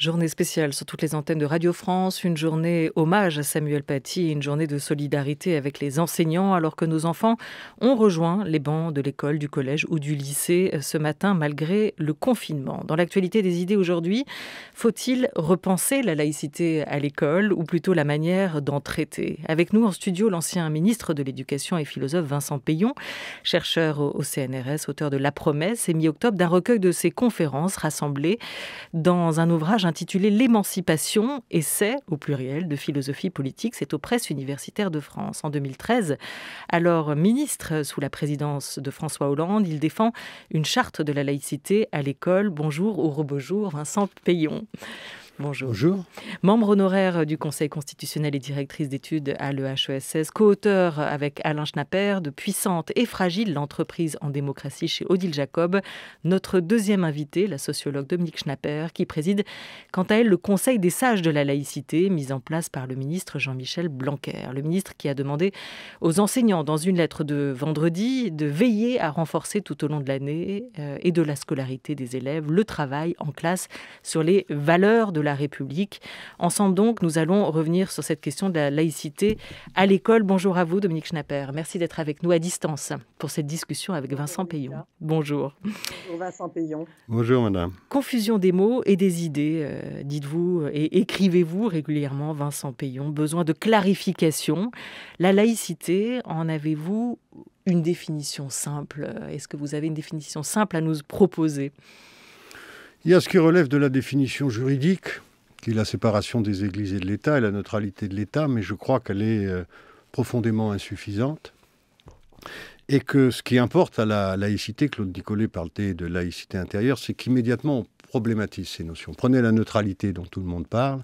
Journée spéciale sur toutes les antennes de Radio France, une journée hommage à Samuel Paty, une journée de solidarité avec les enseignants, alors que nos enfants ont rejoint les bancs de l'école, du collège ou du lycée euh, ce matin, malgré le confinement. Dans l'actualité des idées aujourd'hui, faut-il repenser la laïcité à l'école, ou plutôt la manière d'en traiter Avec nous en studio, l'ancien ministre de l'Éducation et philosophe Vincent Payon, chercheur au CNRS, auteur de La Promesse, et mi-octobre d'un recueil de ses conférences rassemblées dans un ouvrage intitulé L'émancipation, essai au pluriel de philosophie politique. C'est aux presses universitaires de France. En 2013, alors ministre sous la présidence de François Hollande, il défend une charte de la laïcité à l'école. Bonjour au rebonjour, Vincent Payon. Bonjour. Membre honoraire du Conseil constitutionnel et directrice d'études à l'EHESS, co-auteur avec Alain Schnapper de Puissante et fragile, l'entreprise en démocratie chez Odile Jacob. Notre deuxième invité, la sociologue Dominique Schnapper, qui préside quant à elle le Conseil des sages de la laïcité, mis en place par le ministre Jean-Michel Blanquer. Le ministre qui a demandé aux enseignants, dans une lettre de vendredi, de veiller à renforcer tout au long de l'année euh, et de la scolarité des élèves le travail en classe sur les valeurs de la la République. Ensemble donc, nous allons revenir sur cette question de la laïcité à l'école. Bonjour à vous, Dominique Schnapper. Merci d'être avec nous à distance pour cette discussion avec Vincent Payon. Bonjour. Bonjour Vincent Payon. Bonjour madame. Confusion des mots et des idées, euh, dites-vous et écrivez-vous régulièrement, Vincent Payon. Besoin de clarification. La laïcité, en avez-vous une définition simple Est-ce que vous avez une définition simple à nous proposer il y a ce qui relève de la définition juridique, qui est la séparation des églises et de l'État et la neutralité de l'État, mais je crois qu'elle est euh, profondément insuffisante. Et que ce qui importe à la laïcité, Claude Nicolet parlait de laïcité intérieure, c'est qu'immédiatement on problématise ces notions. Prenez la neutralité dont tout le monde parle.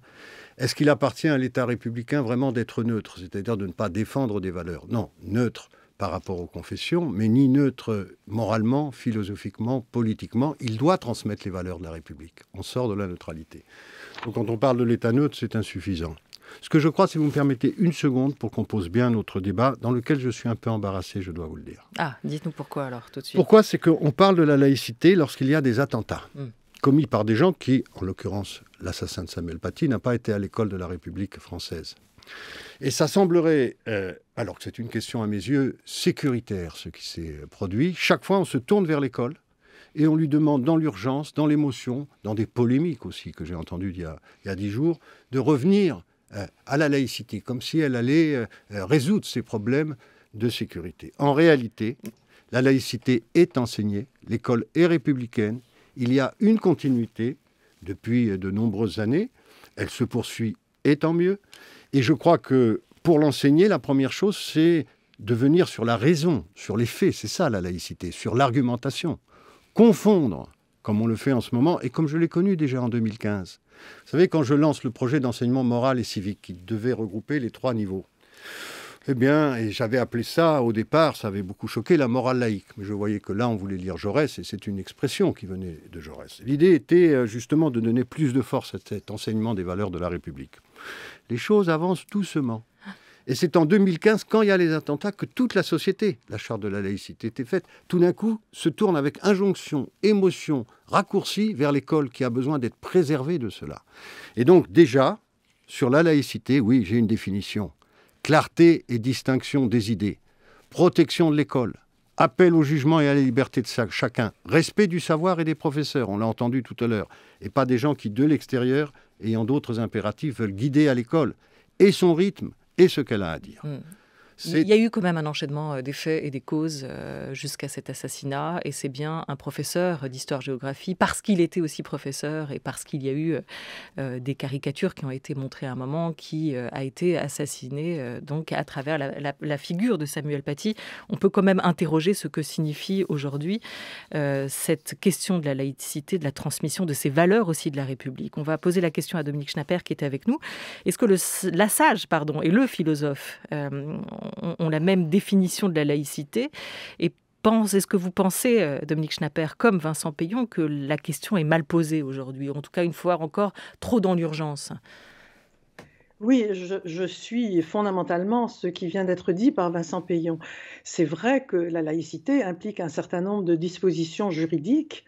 Est-ce qu'il appartient à l'État républicain vraiment d'être neutre, c'est-à-dire de ne pas défendre des valeurs Non, neutre, par rapport aux confessions, mais ni neutre moralement, philosophiquement, politiquement. Il doit transmettre les valeurs de la République. On sort de la neutralité. Donc quand on parle de l'État neutre, c'est insuffisant. Ce que je crois, si vous me permettez une seconde pour qu'on pose bien notre débat, dans lequel je suis un peu embarrassé, je dois vous le dire. Ah, dites-nous pourquoi alors tout de suite. Pourquoi c'est qu'on parle de la laïcité lorsqu'il y a des attentats hmm. commis par des gens qui, en l'occurrence l'assassin de Samuel Paty, n'a pas été à l'école de la République française. Et ça semblerait, euh, alors que c'est une question à mes yeux sécuritaire, ce qui s'est euh, produit, chaque fois on se tourne vers l'école et on lui demande dans l'urgence, dans l'émotion, dans des polémiques aussi que j'ai entendues il y a dix jours, de revenir euh, à la laïcité, comme si elle allait résoudre ces problèmes de sécurité. En réalité, la laïcité est enseignée, l'école est républicaine, il y a une continuité depuis de nombreuses années, elle se poursuit et tant mieux. Et je crois que pour l'enseigner, la première chose, c'est de venir sur la raison, sur les faits, c'est ça la laïcité, sur l'argumentation. Confondre, comme on le fait en ce moment, et comme je l'ai connu déjà en 2015. Vous savez, quand je lance le projet d'enseignement moral et civique, qui devait regrouper les trois niveaux, eh bien, et j'avais appelé ça au départ, ça avait beaucoup choqué, la morale laïque. Mais je voyais que là, on voulait lire Jaurès, et c'est une expression qui venait de Jaurès. L'idée était euh, justement de donner plus de force à cet enseignement des valeurs de la République les choses avancent doucement. Et c'est en 2015, quand il y a les attentats, que toute la société, la charte de la laïcité était faite, tout d'un coup se tourne avec injonction, émotion, raccourci vers l'école qui a besoin d'être préservée de cela. Et donc déjà, sur la laïcité, oui, j'ai une définition. Clarté et distinction des idées, protection de l'école, appel au jugement et à la liberté de chacun, respect du savoir et des professeurs, on l'a entendu tout à l'heure, et pas des gens qui, de l'extérieur, ayant d'autres impératifs, veulent guider à l'école et son rythme et ce qu'elle a à dire. Mm. Il y a eu quand même un enchaînement euh, des faits et des causes euh, jusqu'à cet assassinat. Et c'est bien un professeur d'histoire-géographie, parce qu'il était aussi professeur et parce qu'il y a eu euh, des caricatures qui ont été montrées à un moment, qui a été assassiné donc à travers la, figure de Samuel Paty. On peut quand même interroger ce que signifie aujourd'hui cette question de la laïcité, de la transmission de ces valeurs aussi de la République. On va poser la question à Dominique Schnapper qui était avec nous. Est-ce que le, la sage, pardon, et le philosophe, ont, la même définition de la laïcité. Et est-ce que vous pensez, euh, Dominique Schnapper, comme Vincent Payon, que la question est mal posée aujourd'hui, en tout cas une fois encore trop dans l'urgence oui, je, suis fondamentalement ce qui vient d'être dit par Vincent Payon. C'est vrai que la laïcité implique un certain nombre de dispositions juridiques,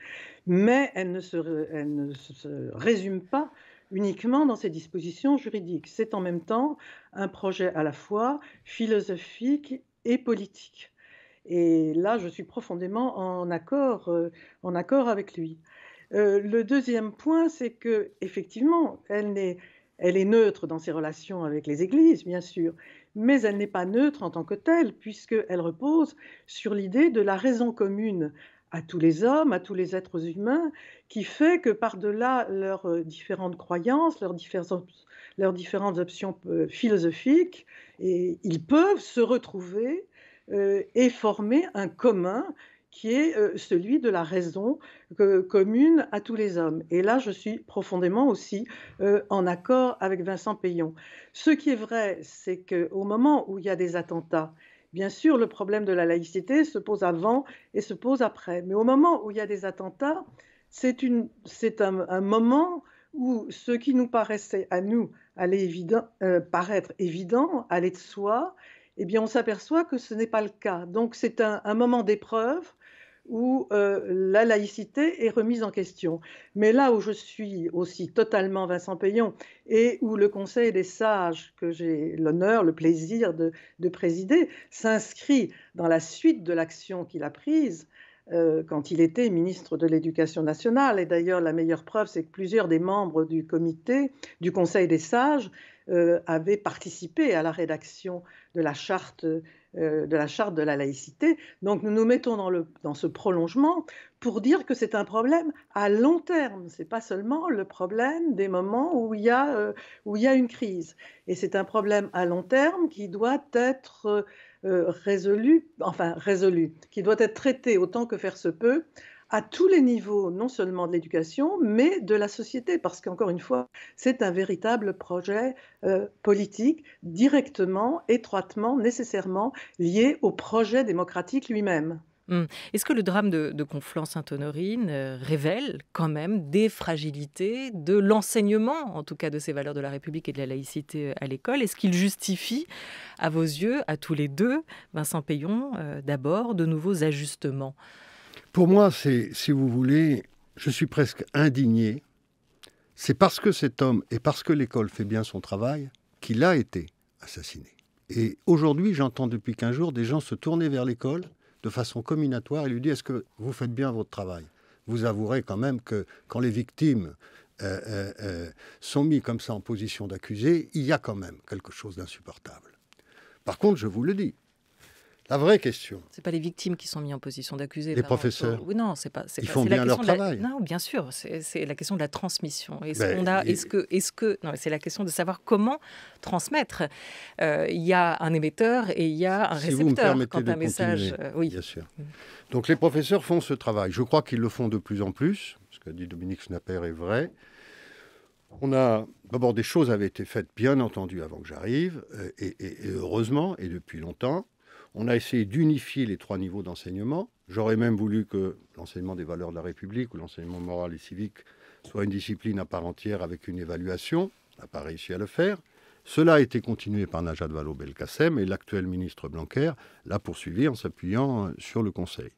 mais elle ne se résume pas uniquement dans ses dispositions juridiques. C'est en même temps un projet à la fois philosophique et politique. Et là, je suis profondément en accord, euh, en accord avec lui. Euh, le deuxième point, c'est que effectivement, elle elle est neutre dans ses relations avec les églises, bien sûr, mais elle n'est pas neutre en tant que telle, puisqu'elle repose sur l'idée de la raison commune à tous les hommes, à tous les êtres humains, qui fait que par-delà leurs euh, différentes croyances, leurs différentes, options euh, philosophiques, et ils peuvent se retrouver euh, et former un commun qui est celui de la raison commune à tous les hommes. Et là, je suis profondément aussi en accord avec Vincent Payon. Ce qui est vrai, c'est qu'au moment où il y a des attentats, Bien sûr, le problème de la laïcité se pose avant et se pose après. Mais au moment où il y a des attentats, c'est un, moment où ce qui nous paraissait à nous aller évident, euh, paraître évident, aller de soi, eh bien on s'aperçoit que ce n'est pas le cas. Donc c'est un moment d'épreuve où euh, la laïcité est remise en question. Mais là où je suis aussi totalement Vincent Payon et où le Conseil des sages, que j'ai l'honneur, le plaisir de, présider, s'inscrit dans la suite de l'action qu'il a prise euh, quand il était ministre de l'Éducation nationale. Et d'ailleurs, la meilleure preuve, c'est que plusieurs des membres du comité, du Conseil des sages, euh, avaient participé à la rédaction de la charte euh, de la charte de la laïcité. Donc nous nous mettons dans, ce prolongement pour dire que c'est un problème à long terme. C'est pas seulement le problème des moments où il y a, euh, où il y a une crise. Et c'est un problème à long terme qui doit être euh, résolu, enfin résolu, qui doit être traité autant que faire se peut à tous les niveaux, non seulement de l'éducation, mais de la société, parce qu'encore une fois, c'est un véritable projet euh, politique directement, étroitement, nécessairement lié au projet démocratique lui-même. Hum. Est-ce que le drame de, Conflans-Sainte-Honorine euh, révèle quand même des fragilités de l'enseignement, en tout cas de ces valeurs de la République et de la laïcité euh, à l'école Est-ce qu'il justifie, à vos yeux, à tous les deux, Vincent Payon, d'abord, de nouveaux ajustements pour moi, c'est, si vous voulez, je suis presque indigné. C'est parce que cet homme et parce que l'école fait bien son travail qu'il a été assassiné. Et aujourd'hui, j'entends depuis 15 jours des gens se tourner vers l'école de façon combinatoire et lui dire est-ce que vous faites bien votre travail Vous avouerez quand même que quand les victimes euh, euh, euh, sont mis comme ça en position d'accusé, il y a quand même quelque chose d'insupportable. Par contre, je vous le dis, la vraie question. C'est pas les victimes qui sont mises en position d'accuser. Les professeurs. Oui, non, c'est pas. Ils font bien leur travail. non, bien sûr. C'est la question de la transmission. Est-ce ben, a, est-ce que, est-ce que, non, c'est la question de savoir comment transmettre. Euh, il y a un émetteur et il y a un si récepteur vous me permettez de un message. Euh, oui. Bien sûr. Donc les professeurs font ce travail. Je crois qu'ils le font de plus en plus. Ce qu'a dit Dominique Snapper est vrai. On a d'abord des choses avaient été faites bien entendu avant que j'arrive euh, et heureusement et depuis longtemps. On a essayé d'unifier les trois niveaux d'enseignement. J'aurais même voulu que l'enseignement des valeurs de la République ou l'enseignement moral et civique soit une discipline à part entière avec une évaluation. On n'a pas réussi à le faire. Cela a été continué par Najat Vallaud-Belkacem et l'actuel ministre Blanquer l'a poursuivi en s'appuyant euh, sur le Conseil.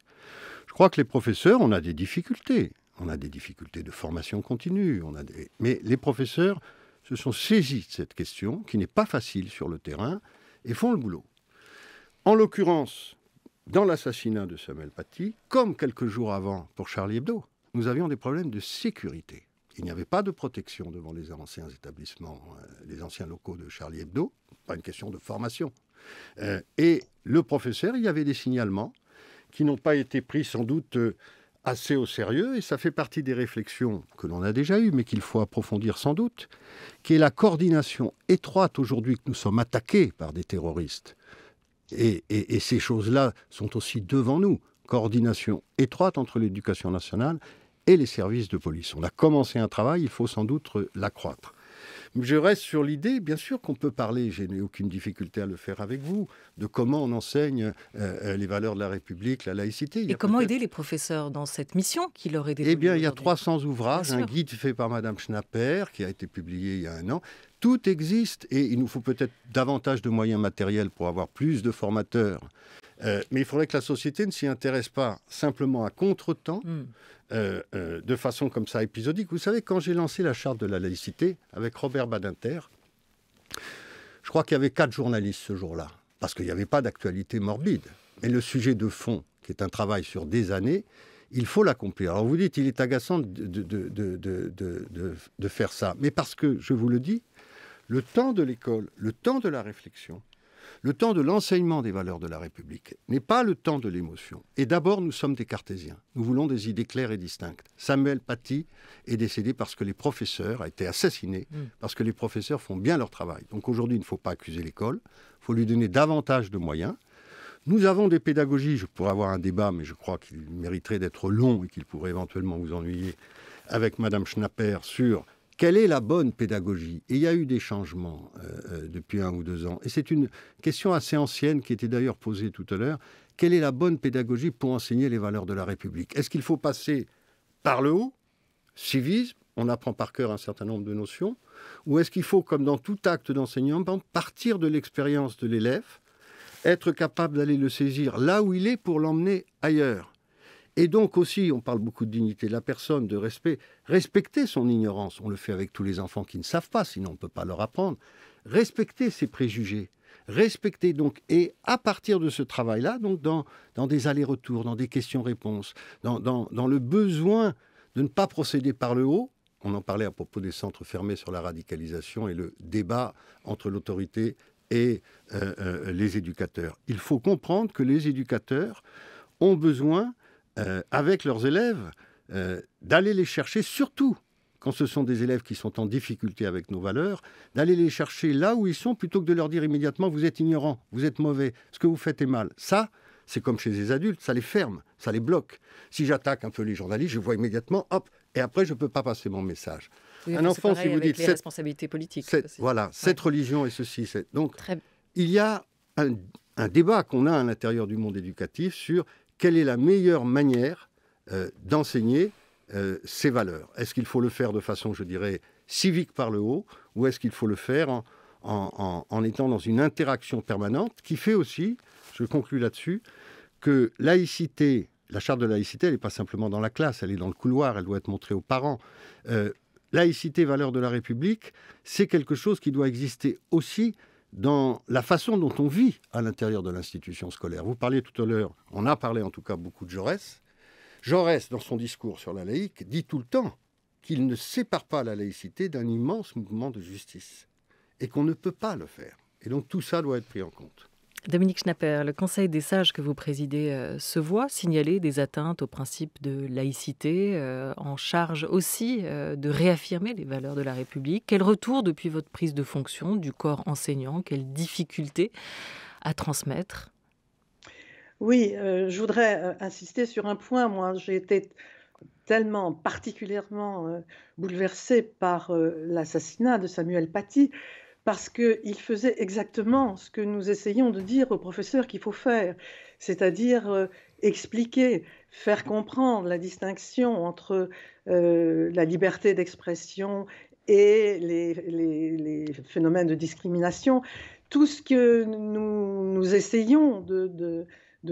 Je crois que les professeurs, on a des difficultés. On a des difficultés de formation continue. Mais les professeurs se sont saisis de cette question, qui n'est pas facile sur le terrain, et font le boulot. En l'occurrence, dans l'assassinat de Samuel Paty, comme quelques jours avant pour Charlie Hebdo, nous avions des problèmes de sécurité. Il n'y avait pas de protection devant les anciens établissements, euh, les anciens locaux de Charlie Hebdo, pas une question de formation. Euh, et le professeur, il y avait des signalements qui n'ont pas été pris sans doute euh, assez au sérieux, et ça fait partie des réflexions que l'on a déjà eues, mais qu'il faut approfondir sans doute, qui est la coordination étroite aujourd'hui que nous sommes attaqués par des terroristes et, ces choses-là sont aussi devant nous. Coordination étroite entre l'éducation nationale et les services de police. On a commencé un travail, il faut sans doute l'accroître. Je reste sur l'idée, bien sûr qu'on peut parler, je n'ai aucune difficulté à le faire avec vous, de comment on enseigne euh, euh, les valeurs de la République, la laïcité. et comment aider les professeurs dans cette mission qui leur est dévolue Eh bien, il y a 300 ouvrages, un guide fait par Madame Schnapper, qui a été publié il y a un an, tout existe et il nous faut peut-être davantage de moyens matériels pour avoir plus de formateurs. Euh, mais il faudrait que la société ne s'y intéresse pas simplement à contre-temps, hmm. euh, euh, de façon comme ça épisodique. Vous savez, quand j'ai lancé la charte de la laïcité avec Robert Badinter, je crois qu'il y avait quatre journalistes ce jour-là, parce qu'il n'y avait pas d'actualité morbide. Mais le sujet de fond, qui est un travail sur des années, il faut l'accomplir. Alors vous dites, il est agaçant de faire ça. Mais parce que, je vous le dis, le temps de l'école, le temps de la réflexion, le temps de l'enseignement des valeurs de la République n'est pas le temps de l'émotion. Et d'abord, nous sommes des cartésiens. Nous voulons des idées claires et distinctes. Samuel Paty est décédé parce que les professeurs, a été assassiné, hmm. parce que les professeurs font bien leur travail. Donc aujourd'hui, il ne faut pas accuser l'école, il faut lui donner davantage de moyens. Nous avons des pédagogies, je pourrais avoir un débat, mais je crois qu'il mériterait d'être long et qu'il pourrait éventuellement vous ennuyer avec Madame Schnapper sur quelle est la bonne pédagogie Et il y a eu des changements euh, euh, depuis un ou deux ans. Et c'est une question assez ancienne qui était d'ailleurs posée tout à l'heure. Quelle est la bonne pédagogie pour enseigner les valeurs de la République Est-ce qu'il faut passer par le haut, civisme, on apprend par cœur un certain nombre de notions, ou est-ce qu'il faut, comme dans tout acte d'enseignement, partir de l'expérience de l'élève, être capable d'aller le saisir là où il est pour l'emmener ailleurs et donc aussi, on parle beaucoup de dignité de la personne, de respect. Respecter son ignorance, on le fait avec tous les enfants qui ne savent pas, sinon on ne peut pas leur apprendre. Respecter ses préjugés, respecter donc, et à partir de ce travail-là, donc dans, dans des allers-retours, dans des questions-réponses, dans, dans, le besoin de ne pas procéder par le haut, on en parlait à propos des centres fermés sur la radicalisation et le débat entre l'autorité et euh, euh, les éducateurs. Il faut comprendre que les éducateurs ont besoin euh, avec leurs élèves, euh, d'aller les chercher surtout quand ce sont des élèves qui sont en difficulté avec nos valeurs, d'aller les chercher là où ils sont plutôt que de leur dire immédiatement vous êtes ignorant, vous êtes mauvais, ce que vous faites est mal. Ça, c'est comme chez les adultes, ça les ferme, ça les bloque. Si j'attaque un peu les journalistes, je vois immédiatement, hop, et après je ne peux pas passer mon message. un enfant, si vous dites... C'est voilà, cette religion et ceci, c'est... Donc, il y a un, un débat qu'on a à l'intérieur du monde éducatif sur quelle est la meilleure manière euh, d'enseigner euh, ces valeurs Est-ce qu'il faut le faire de façon, je dirais, civique par le haut, ou est-ce qu'il faut le faire en, étant dans une interaction permanente qui fait aussi, je conclue là-dessus, que laïcité, la charte de laïcité, elle n'est pas simplement dans la classe, elle est dans le couloir, elle doit être montrée aux parents. Euh, laïcité, valeur de la République, c'est quelque chose qui doit exister aussi dans la façon dont on vit à l'intérieur de l'institution scolaire. Vous parliez tout à l'heure, on a parlé en tout cas beaucoup de Jaurès. Jaurès, dans son discours sur la laïque, dit tout le temps qu'il ne sépare pas la laïcité d'un immense mouvement de justice et qu'on ne peut pas le faire. Et donc tout ça doit être pris en compte. Dominique Schnapper, le Conseil des sages que vous présidez euh, se voit signaler des atteintes au principe de laïcité, euh, en charge aussi euh, de réaffirmer les valeurs de la République. Quel retour depuis votre prise de fonction du corps enseignant Quelles difficultés à transmettre Oui, je voudrais insister sur un point. Moi, j'ai été tellement particulièrement bouleversée par l'assassinat de Samuel Paty parce qu'il faisait exactement ce que nous essayons de dire aux professeurs qu'il faut faire, c'est-à-dire euh, expliquer, faire comprendre la distinction entre euh, la liberté d'expression et les, phénomènes de discrimination. Tout ce que nous, essayons de,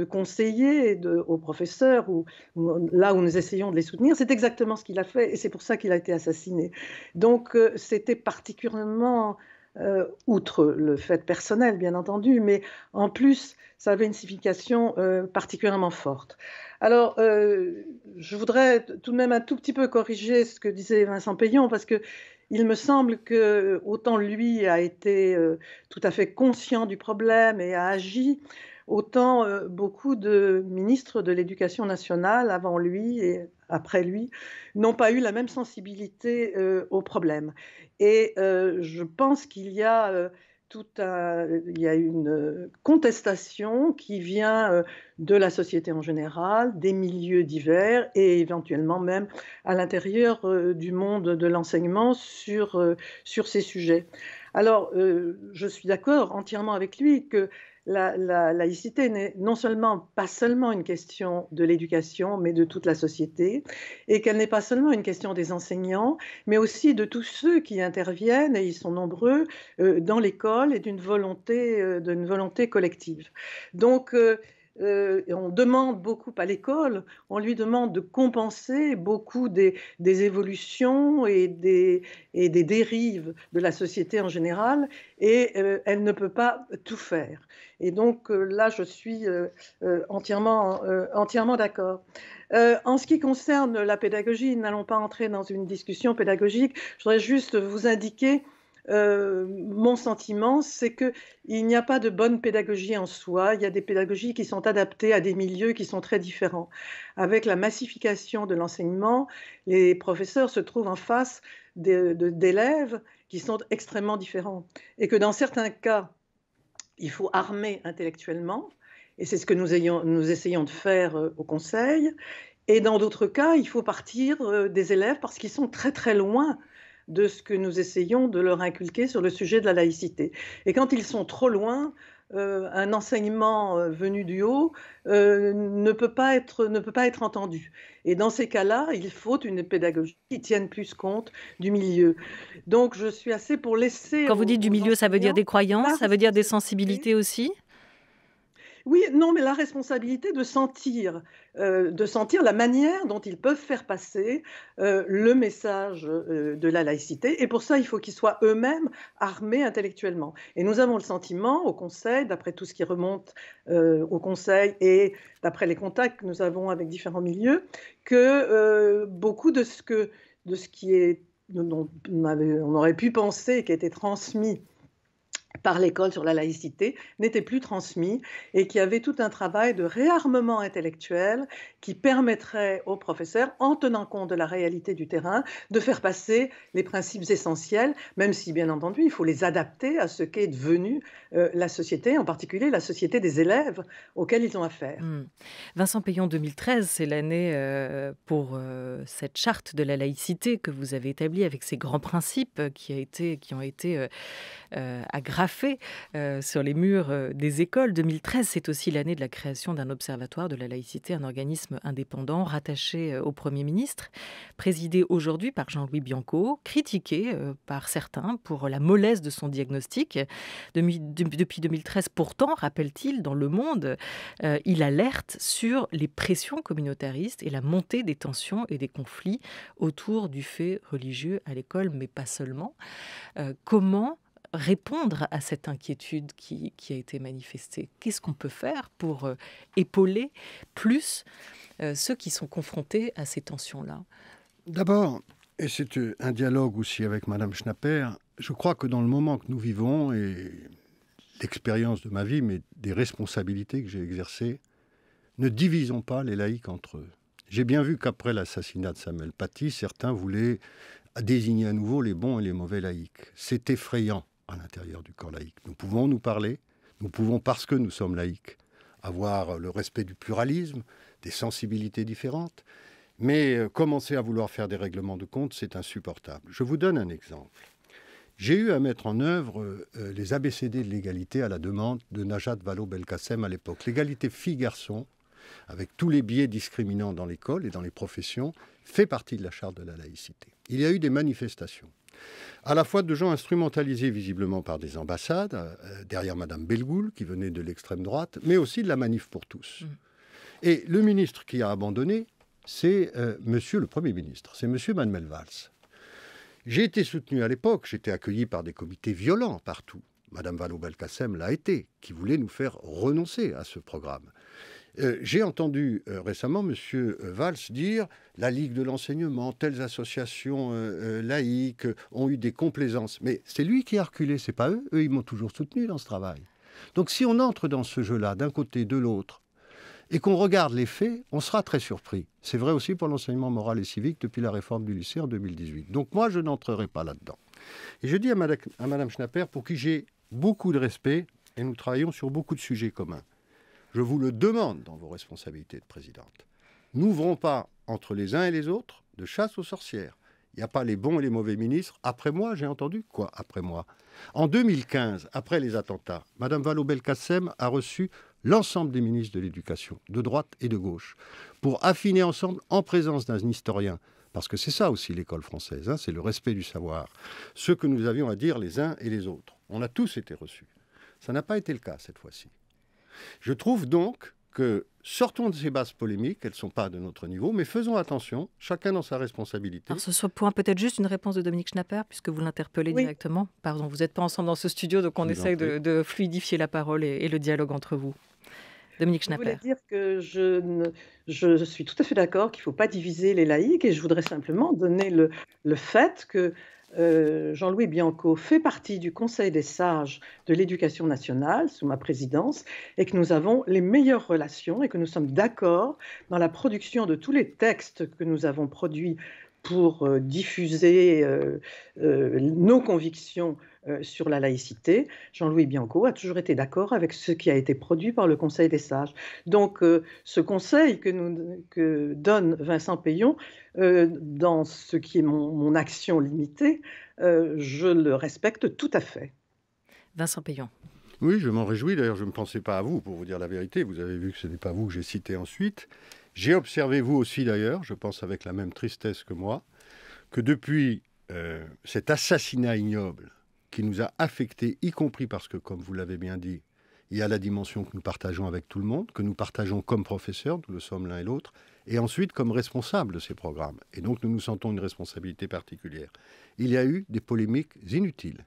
conseiller aux professeurs, ou, là où nous essayons de les soutenir, c'est exactement ce qu'il a fait et c'est pour ça qu'il a été assassiné. Donc euh, c'était particulièrement euh, outre le fait personnel, bien entendu, mais en plus, ça avait une signification euh, particulièrement forte. Alors, euh, je voudrais tout de même un tout petit peu corriger ce que disait Vincent Payon, parce que il me semble que autant lui a été tout à fait conscient du problème et a agi, autant euh, beaucoup de ministres de l'Éducation nationale avant lui et après lui n'ont pas eu la même sensibilité aux euh, au problème. Et euh, je pense qu'il y a tout il a une contestation qui vient de la société en général, des milieux divers et éventuellement même à l'intérieur du monde de l'enseignement sur ces sujets. Alors, je suis d'accord entièrement avec lui que la, laïcité n'est non seulement pas seulement une question de l'éducation, mais de toute la société, et qu'elle n'est pas seulement une question des enseignants, mais aussi de tous ceux qui interviennent, et ils sont nombreux, euh, dans l'école et d'une volonté, euh, d'une volonté collective. Donc, euh, euh, on demande beaucoup à l'école, on lui demande de compenser beaucoup des, évolutions et des, et des, dérives de la société en général, et euh, elle ne peut pas tout faire. Et donc euh, là, je suis entièrement, entièrement d'accord. en ce qui concerne la pédagogie, n'allons pas entrer dans une discussion pédagogique, je voudrais juste vous indiquer euh, mon sentiment, c'est qu'il n'y a pas de bonne pédagogie en soi. Il y a des pédagogies qui sont adaptées à des milieux qui sont très différents. Avec la massification de l'enseignement, les professeurs se trouvent en face d'élèves qui sont extrêmement différents. Et que dans certains cas, il faut armer intellectuellement. Et c'est ce que nous essayons de faire euh, au Conseil. Et dans d'autres cas, il faut partir euh, des élèves parce qu'ils sont très très loin de ce que nous essayons de leur inculquer sur le sujet de la laïcité. Et quand ils sont trop loin, euh, un enseignement euh, venu du haut euh, ne, peut pas être, ne peut pas être entendu. Et dans ces cas-là, il faut une pédagogie qui tienne plus compte du milieu. Donc je suis assez pour laisser... Quand vous dites du milieu, ça veut dire des croyances, ça veut dire des sensibilités aussi oui, non, mais la responsabilité de sentir, euh, de sentir la manière dont ils peuvent faire passer euh, le message euh, de la laïcité. Et pour ça, il faut qu'ils soient eux-mêmes armés intellectuellement. Et nous avons le sentiment au Conseil, d'après tout ce qui remonte au Conseil et d'après les contacts que nous avons avec différents milieux, que beaucoup de ce, que, de ce qui est, on, on aurait pu penser qui a été transmis par l'école sur la laïcité n'était plus transmis et qui avait tout un travail de réarmement intellectuel qui permettrait aux professeurs, en tenant compte de la réalité du terrain, de faire passer les principes essentiels, même si bien entendu il faut les adapter à ce qu'est devenue euh, la société, en particulier la société des élèves auxquels ils ont affaire. Hmm. Vincent Payon, 2013, c'est l'année euh, pour euh, cette charte de la laïcité que vous avez établie avec ces grands principes qui, a été, qui ont été agrafés fait euh, sur les murs euh, des écoles. 2013, c'est aussi l'année de la création d'un observatoire de la laïcité, un organisme indépendant rattaché euh, au Premier ministre, présidé aujourd'hui par Jean-Louis Bianco, critiqué par certains pour la mollesse de son diagnostic. depuis 2013, pourtant, rappelle-t-il, dans Le Monde, il alerte sur les pressions communautaristes et la montée des tensions et des conflits autour du fait religieux à l'école, mais pas seulement. comment répondre à cette inquiétude qui, a été manifestée Qu'est-ce qu'on peut faire pour euh, épauler plus euh, ceux qui sont confrontés à ces tensions-là D'abord, et c'est euh, un dialogue aussi avec Madame Schnapper, je crois que dans le moment que nous vivons et l'expérience de ma vie, mais des responsabilités que j'ai exercées, ne divisons pas les laïcs entre eux. J'ai bien vu qu'après l'assassinat de Samuel Paty, certains voulaient désigner à nouveau les bons et les mauvais laïcs. C'est effrayant à l'intérieur du corps laïque. Nous pouvons nous parler, nous pouvons, parce que nous sommes laïcs, avoir le respect du pluralisme, des sensibilités différentes, mais euh, commencer à vouloir faire des règlements de compte, c'est insupportable. Je vous donne un exemple. J'ai eu à mettre en œuvre euh, euh, les ABCD de l'égalité à la demande de Najat Vallaud-Belkacem à l'époque. L'égalité fille-garçon, avec tous les biais discriminants dans l'école et dans les professions, fait partie de la charte de la laïcité. Il y a eu des manifestations à la fois de gens instrumentalisés visiblement par des ambassades, euh, derrière Madame Belgoul, qui venait de l'extrême droite, mais aussi de la manif pour tous. Mm. Et le ministre qui a abandonné, c'est euh, Monsieur le Premier ministre, c'est Monsieur Manuel Valls. J'ai été soutenu à l'époque, j'étais accueilli par des comités violents partout. Madame valo belkacem l'a été, qui voulait nous faire renoncer à ce programme. Euh, j'ai entendu euh, récemment M. Euh, Valls dire la Ligue de l'enseignement, telles associations laïques ont eu des complaisances. Mais c'est lui qui a reculé, c'est pas eux. Eux, ils m'ont toujours soutenu dans ce travail. Donc si on entre dans ce jeu-là, d'un côté, de l'autre, et qu'on regarde les faits, on sera très surpris. C'est vrai aussi pour l'enseignement moral et civique depuis la réforme du lycée en 2018. Donc moi, je n'entrerai pas là-dedans. Et je dis à Mme Schnapper, pour qui j'ai beaucoup de respect, et nous travaillons sur beaucoup de sujets communs je vous le demande dans vos responsabilités de présidente, n'ouvrons pas entre les uns et les autres de chasse aux sorcières. Il n'y a pas les bons et les mauvais ministres. Après moi, j'ai entendu quoi après moi En 2015, après les attentats, Mme Vallaud-Belkacem a reçu l'ensemble des ministres de l'Éducation, de droite et de gauche, pour affiner ensemble, en présence d'un historien, parce que c'est ça aussi l'école française, hein, c'est le respect du savoir, ce que nous avions à dire les uns et les autres. On a tous été reçus. Ça n'a pas été le cas cette fois-ci. Je trouve donc que sortons de ces bases polémiques, elles ne sont pas de notre niveau, mais faisons attention, chacun dans sa responsabilité. ce soit peut-être juste une réponse de Dominique Schnapper, puisque vous l'interpellez directement. Pardon, vous n'êtes pas ensemble dans ce studio, donc on essaie essaye de, fluidifier la parole et, le dialogue entre vous. Dominique Schnapper. Je voulais dire que je, suis tout à fait d'accord qu'il ne faut pas diviser les laïcs et je voudrais simplement donner le fait que euh, Jean-Louis Bianco, fait partie du Conseil des sages de l'éducation nationale sous ma présidence et que nous avons les meilleures relations et que nous sommes d'accord dans la production de tous les textes que nous avons produits pour euh, diffuser euh, nos convictions euh, sur la laïcité, Jean-Louis Bianco a toujours été d'accord avec ce qui a été produit par le Conseil des sages. Donc euh, ce conseil que, donne Vincent Payon, euh, dans ce qui est mon, mon action limitée, je le respecte tout à fait. Vincent Payon. Oui, je m'en réjouis. D'ailleurs, je ne pensais pas à vous, pour vous dire la vérité. Vous avez vu que ce n'est pas vous que j'ai cité ensuite. J'ai observé, vous aussi d'ailleurs, je pense avec la même tristesse que moi, que depuis cet assassinat ignoble qui nous a affectés, y compris parce que, comme vous l'avez bien dit, il y a la dimension que nous partageons avec tout le monde, que nous partageons comme professeurs, nous le sommes l'un et l'autre, et ensuite comme responsables de ces programmes. Et donc nous nous sentons une responsabilité particulière. Il y a eu des polémiques inutiles.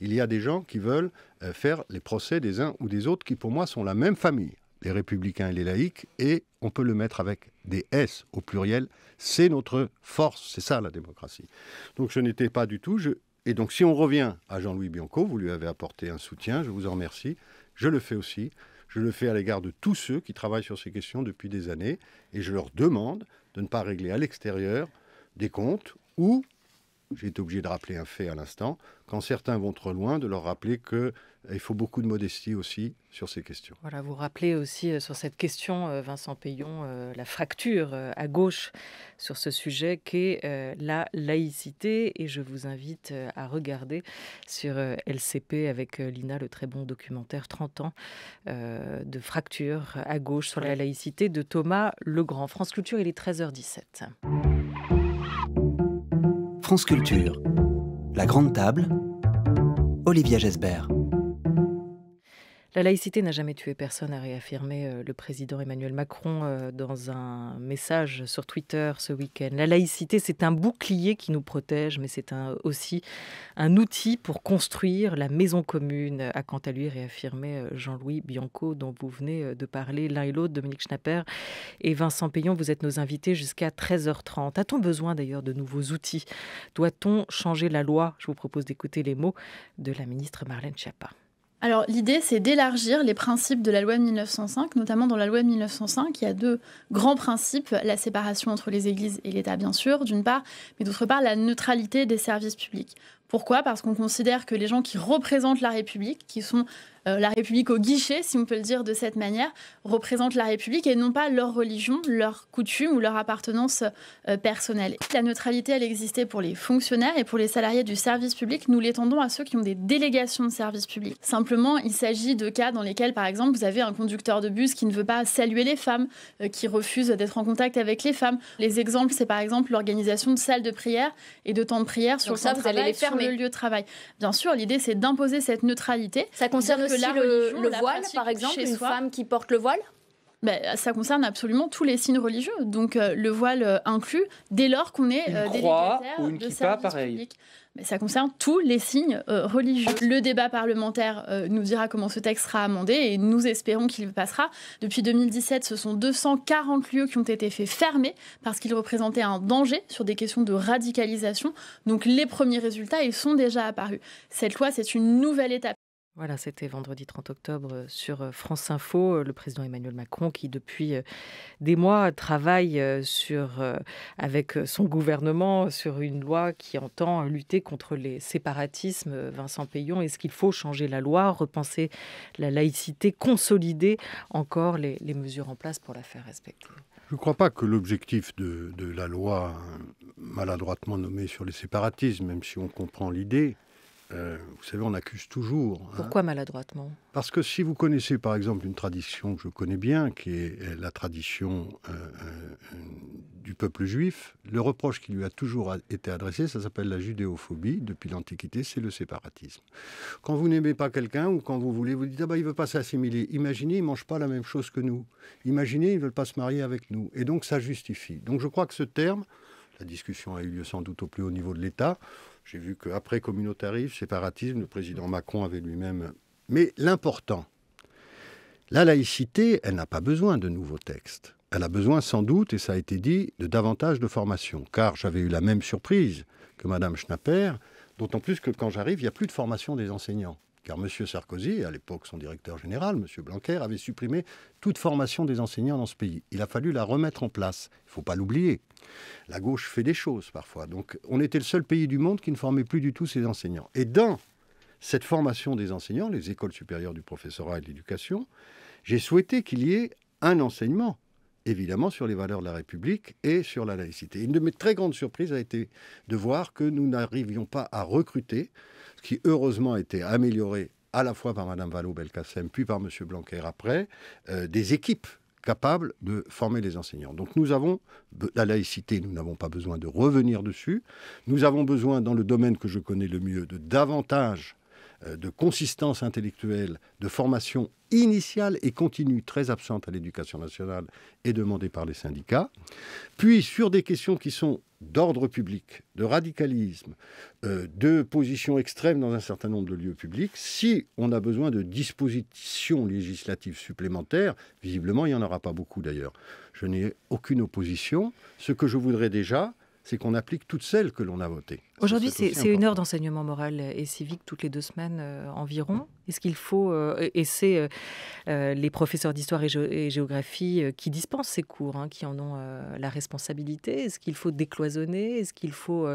Il y a des gens qui veulent euh, faire les procès des uns ou des autres qui pour moi sont la même famille, les républicains et les laïcs, et on peut le mettre avec des S au pluriel. C'est notre force, c'est ça la démocratie. Donc je n'étais pas du tout, et donc, si on revient à Jean-Louis Bianco, vous lui avez apporté un soutien, je vous en remercie. Je le fais aussi. Je le fais à l'égard de tous ceux qui travaillent sur ces questions depuis des années. Et je leur demande de ne pas régler à l'extérieur des comptes ou, j'ai été obligé de rappeler un fait à l'instant, quand certains vont trop loin, de leur rappeler que il faut beaucoup de modestie aussi sur ces questions. Voilà, vous rappelez aussi euh, sur cette question, euh, Vincent Payon, euh, la fracture à gauche sur ce sujet qu'est la laïcité. Et je vous invite à regarder sur LCP avec Lina le très bon documentaire 30 ans de fracture à gauche sur la laïcité de Thomas Legrand. France Culture, il est 13h17. France Culture, la grande table, Olivia Gesbert. La laïcité n'a jamais tué personne, a réaffirmé euh, le président Emmanuel Macron euh, dans un message sur Twitter ce week-end. La laïcité, c'est un bouclier qui nous protège, mais c'est aussi un outil pour construire la maison commune, a quant à lui réaffirmé euh, Jean-Louis Bianco, dont vous venez de parler l'un et l'autre, Dominique Schnapper et Vincent Payon. Vous êtes nos invités jusqu'à 13h30. A-t-on besoin d'ailleurs de nouveaux outils Doit-on changer la loi Je vous propose d'écouter les mots de la ministre Marlène Schiappa. Alors l'idée, c'est d'élargir les principes de la loi de 1905, notamment dans la loi de 1905, il y a deux grands principes, la séparation entre les églises et l'État, bien sûr, d'une part, mais d'autre part, la neutralité des services publics. Pourquoi Parce qu'on considère que les gens qui représentent la République, qui sont euh, la République au guichet, si on peut le dire de cette manière, représentent la République et non pas leur religion, leur coutume ou leur appartenance euh, personnelle. La neutralité, elle existait pour les fonctionnaires et pour les salariés du service public. Nous l'étendons à ceux qui ont des délégations de service public. Simplement, il s'agit de cas dans lesquels, par exemple, vous avez un conducteur de bus qui ne veut pas saluer les femmes, euh, qui refuse d'être en contact avec les femmes. Les exemples, c'est par exemple l'organisation de salles de prière et de temps de prière sur le ça, vous allez le lieu de travail. Bien sûr, l'idée, c'est d'imposer cette neutralité. Ça concerne aussi le, voile, par exemple, une femmes femme qui porte le voile ben, ça concerne absolument tous les signes religieux, donc euh, le voile inclut euh, inclus, dès lors qu'on est euh, une croix ou une kippa, pareil mais ça concerne tous les signes euh, religieux. Le débat parlementaire euh, nous dira comment ce texte sera amendé et nous espérons qu'il passera. Depuis 2017, ce sont 240 lieux qui ont été faits fermer parce qu'ils représentaient un danger sur des questions de radicalisation. Donc les premiers résultats, ils sont déjà apparus. Cette loi, c'est une nouvelle étape. Voilà, c'était vendredi 30 octobre euh, sur euh, France Info, euh, le président Emmanuel Macron qui depuis des mois travaille avec son gouvernement sur une loi qui entend lutter contre les séparatismes Vincent Payon, est-ce qu'il faut changer la loi, repenser la laïcité, consolider encore les, mesures en place pour la faire respecter je ne crois pas que l'objectif de, la loi hein, maladroitement nommée sur les séparatismes, même si on comprend l'idée, euh, vous savez, on accuse toujours. Hein. Pourquoi maladroitement Parce que si vous connaissez par exemple une tradition que je connais bien, qui est euh, la tradition euh, du peuple juif, le reproche qui lui a toujours été adressé, ça s'appelle la judéophobie, depuis l'Antiquité, c'est le séparatisme. Quand vous n'aimez pas quelqu'un ou quand vous voulez, vous dites, ah ben il ne veut pas s'assimiler. Imaginez, il ne mange pas la même chose que nous. Imaginez, ils ne veulent pas se marier avec nous. Et donc ça justifie. Donc je crois que ce terme, la discussion a eu lieu sans doute au plus haut niveau de l'État, j'ai vu qu'après communautarisme, séparatisme, le président Macron avait lui-même. Mais l'important, la laïcité, elle n'a pas besoin de nouveaux textes. Elle a besoin sans doute, et ça a été dit, de davantage de formation. Car j'avais eu la même surprise que Madame Schnapper, d'autant plus que quand j'arrive, il n'y a plus de formation des enseignants. Car M. Sarkozy, à l'époque son directeur général, M. Blanquer, avait supprimé toute formation des enseignants dans ce pays. Il a fallu la remettre en place. Il ne faut pas l'oublier. La gauche fait des choses parfois. Donc on était le seul pays du monde qui ne formait plus du tout ses enseignants. Et dans cette formation des enseignants, les écoles supérieures du professorat et de l'éducation, j'ai souhaité qu'il y ait un enseignement évidemment sur les valeurs de la République et sur la laïcité. Une de mes très grandes surprises a été de voir que nous n'arrivions pas à recruter qui heureusement a été améliorée à la fois par Mme Vallaud-Belkacem, puis par M. Blanquer après, euh, des équipes capables de former les enseignants. Donc nous avons, la laïcité, nous n'avons pas besoin de revenir dessus, nous avons besoin, dans le domaine que je connais le mieux, de davantage euh, de consistance intellectuelle, de formation initiale et continue, très absente à l'éducation nationale et demandée par les syndicats. Puis sur des questions qui sont d'ordre public, de radicalisme, euh, de positions extrêmes dans un certain nombre de lieux publics, si on a besoin de dispositions législatives supplémentaires, visiblement il n'y en aura pas beaucoup d'ailleurs. Je n'ai aucune opposition. Ce que je voudrais déjà, c'est qu'on applique toutes celles que l'on a votées. Aujourd'hui, c'est une heure d'enseignement moral et civique toutes les deux semaines euh, environ. Est-ce qu'il faut, euh, et c'est euh, les professeurs d'histoire et, géographie qui dispensent ces cours, hein, qui en ont la responsabilité, est-ce qu'il faut décloisonner, est-ce qu'il faut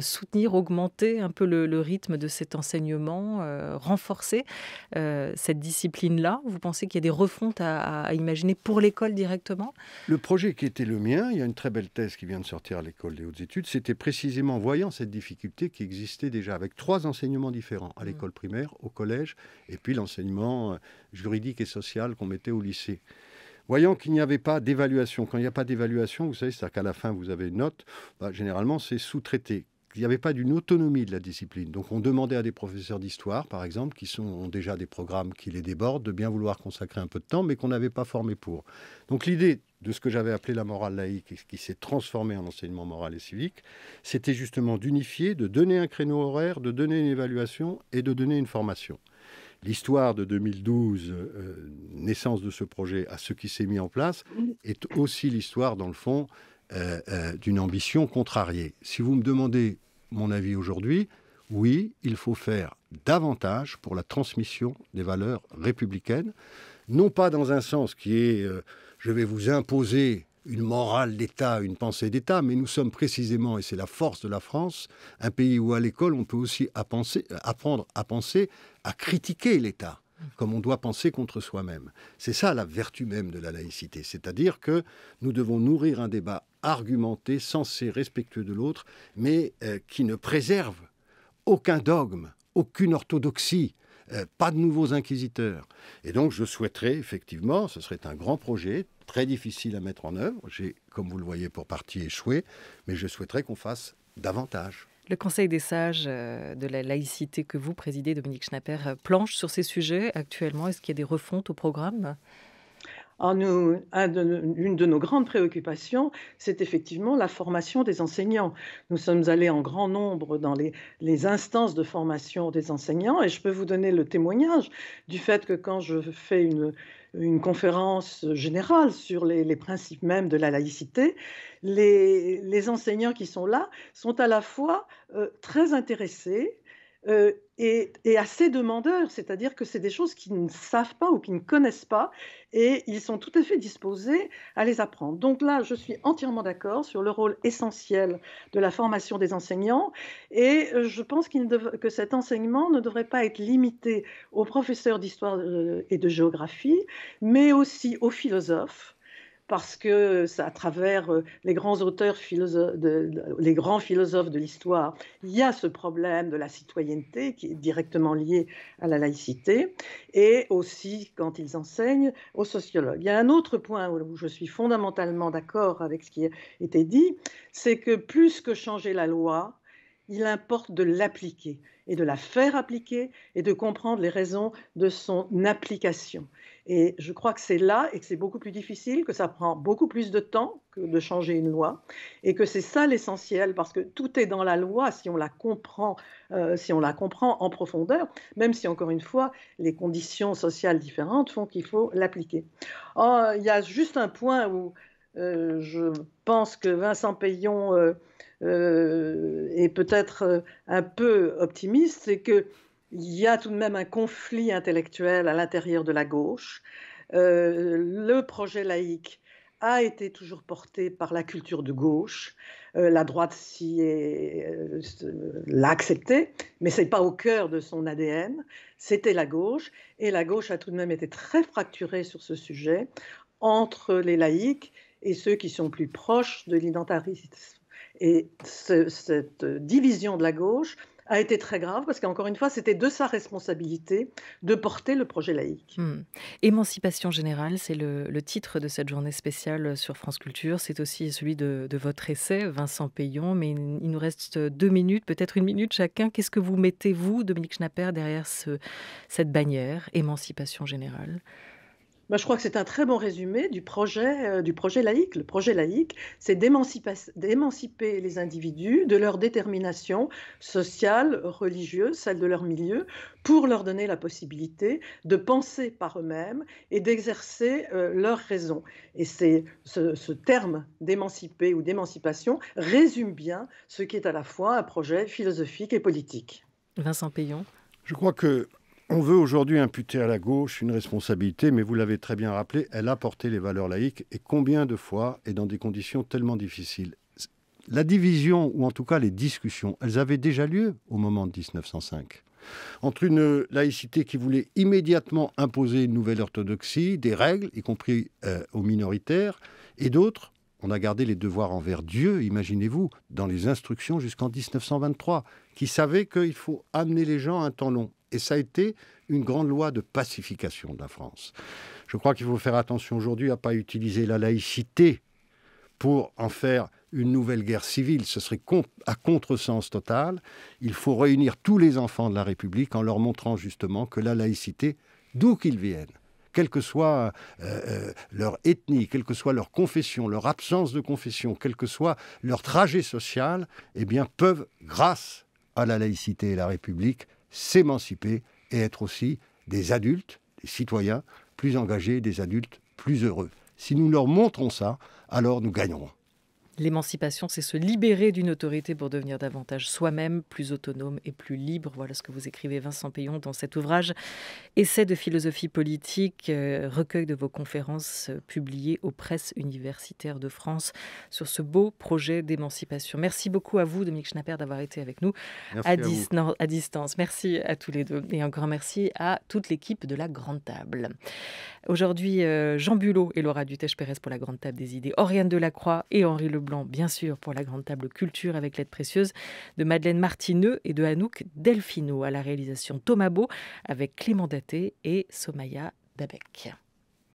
soutenir, augmenter un peu le, rythme de cet enseignement, renforcer cette discipline-là Vous pensez qu'il y a des refontes à, à imaginer pour l'école directement Le projet qui était le mien, il y a une très belle thèse qui vient de sortir à l'école des hautes études, c'était précisément voyant cette difficultés qui existaient déjà, avec trois enseignements différents, à mm. l'école primaire, au collège, et puis l'enseignement euh, juridique et social qu'on mettait au lycée. Voyant qu'il n'y avait pas d'évaluation, quand il n'y a pas d'évaluation, vous savez, c'est-à-dire qu'à la fin, vous avez une note, bah, généralement, c'est sous-traité il n'y avait pas d'une autonomie de la discipline. Donc on demandait à des professeurs d'histoire, par exemple, qui sont, ont déjà des programmes qui les débordent, de bien vouloir consacrer un peu de temps, mais qu'on n'avait pas formé pour. Donc l'idée de ce que j'avais appelé la morale laïque, qui s'est transformée en enseignement moral et civique, c'était justement d'unifier, de donner un créneau horaire, de donner une évaluation et de donner une formation l'histoire de 2012, euh, naissance de ce projet, à ce qui s'est mis en place, est aussi l'histoire, dans le fond, euh, euh, d'une ambition contrariée. Si vous me demandez mon avis aujourd'hui, oui, il faut faire davantage pour la transmission des valeurs républicaines, non pas dans un sens qui est euh, je vais vous imposer une morale d'État, une pensée d'État, mais nous sommes précisément, et c'est la force de la France, un pays où à l'école on peut aussi euh, apprendre à penser, à critiquer l'État comme on doit penser contre soi-même. C'est ça la vertu même de la laïcité, c'est-à-dire que nous devons nourrir un débat argumenté, sensé, respectueux de l'autre, mais euh, qui ne préserve aucun dogme, aucune orthodoxie, euh, pas de nouveaux inquisiteurs. Et donc je souhaiterais effectivement, ce serait un grand projet, très difficile à mettre en œuvre, j'ai, comme vous le voyez, pour partie échoué, mais je souhaiterais qu'on fasse davantage. Le Conseil des sages euh, de la laïcité que vous présidez, Dominique Schnapper, euh, planche sur ces sujets actuellement. Est-ce qu'il y a des refontes au programme en ah, nous, une de nos grandes préoccupations, c'est effectivement la formation des enseignants. Nous sommes allés en grand nombre dans les, instances de formation des enseignants et je peux vous donner le témoignage du fait que quand je fais une, une conférence générale sur les, principes mêmes de la laïcité, les, enseignants qui sont là sont à la fois euh, très intéressés, euh, et, assez demandeurs, c'est-à-dire que c'est des choses qu'ils ne savent pas ou qu'ils ne connaissent pas, et ils sont tout à fait disposés à les apprendre. Donc là, je suis entièrement d'accord sur le rôle essentiel de la formation des enseignants, et je pense que cet enseignement ne devrait pas être limité aux professeurs d'histoire euh, et de géographie, mais aussi aux philosophes parce que à travers euh, les grands auteurs, les grands philosophes de l'histoire, il y a ce problème de la citoyenneté qui est directement lié à la laïcité, et aussi quand ils enseignent aux sociologues. Il y a un autre point où je suis fondamentalement d'accord avec ce qui a été dit, c'est que plus que changer la loi, il importe de l'appliquer et de la faire appliquer et de comprendre les raisons de son application. Et je crois que c'est là et que c'est beaucoup plus difficile, que ça prend beaucoup plus de temps que de changer une loi, et que c'est ça l'essentiel, parce que tout est dans la loi si on la comprend, euh, si on la comprend en profondeur, même si encore une fois les conditions sociales différentes font qu'il faut l'appliquer. Oh, il y a juste un point où euh, je pense que Vincent Payon euh, est peut-être un peu optimiste, c'est que il y a tout de même un conflit intellectuel à l'intérieur de la gauche. Euh, le projet laïque a été toujours porté par la culture de gauche. Euh, la droite euh, l'a accepté, mais n'est pas au cœur de son ADN. C'était la gauche, et la gauche a tout de même été très fracturée sur ce sujet entre les laïcs et ceux qui sont plus proches de l'identarisme. Et cette division de la gauche a été très grave parce qu'encore une fois, c'était de sa responsabilité de porter le projet laïque. Hmm. Émancipation générale, c'est le, le, titre de cette journée spéciale sur France Culture. C'est aussi celui de, de, votre essai, Vincent Payon. Mais il nous reste deux minutes, peut-être une minute chacun. Qu'est-ce que vous mettez, vous, Dominique Schnapper, derrière ce, cette bannière, émancipation générale bah, je crois que c'est un très bon résumé du projet, euh, du projet laïque. Le projet laïque, c'est d'émanciper les individus de leur détermination sociale, religieuse, celle de leur milieu, pour leur donner la possibilité de penser par eux-mêmes et d'exercer euh, leur raison. Et c'est ce, ce terme d'émanciper ou d'émancipation résume bien ce qui est à la fois un projet philosophique et politique. Vincent Payon. Je crois que on veut aujourd'hui imputer à la gauche une responsabilité, mais vous l'avez très bien rappelé, elle a porté les valeurs laïques et combien de fois et dans des conditions tellement difficiles. La division, ou en tout cas les discussions, elles avaient déjà lieu au moment de 1905 entre une laïcité qui voulait immédiatement imposer une nouvelle orthodoxie, des règles, y compris euh, aux minoritaires, et d'autres, on a gardé les devoirs envers Dieu, imaginez-vous, dans les instructions jusqu'en 1923, qui savaient qu'il faut amener les gens à un temps long. Et ça a été une grande loi de pacification de la France. Je crois qu'il faut faire attention aujourd'hui à ne pas utiliser la laïcité pour en faire une nouvelle guerre civile. Ce serait à contresens total. Il faut réunir tous les enfants de la République en leur montrant justement que la laïcité, d'où qu'ils viennent, quelle que soit euh, euh, leur ethnie, quelle que soit leur confession, leur absence de confession, quel que soit leur trajet social, eh bien, peuvent, grâce à la laïcité et la République, s'émanciper et être aussi des adultes, des citoyens plus engagés, des adultes plus heureux. Si nous leur montrons ça, alors nous gagnerons. L'émancipation, c'est se libérer d'une autorité pour devenir davantage soi-même, plus autonome et plus libre. Voilà ce que vous écrivez, Vincent Payon, dans cet ouvrage. Essai de philosophie politique, euh, recueil de vos conférences euh, publiées aux presses universitaires de France sur ce beau projet d'émancipation. Merci beaucoup à vous, Dominique Schnapper, d'avoir été avec nous à, distance. Merci à tous les deux. Et un grand merci à toute l'équipe de la Grande Table. Aujourd'hui, euh, Jean Bulot et Laura Dutèche-Pérez pour la Grande Table des Idées, Oriane Delacroix et Henri Leblanc bien sûr, pour la grande table culture avec l'aide précieuse de Madeleine Martineux et de Hanouk Delfino à la réalisation Thomas avec Clément Daté et Somaya Dabeck.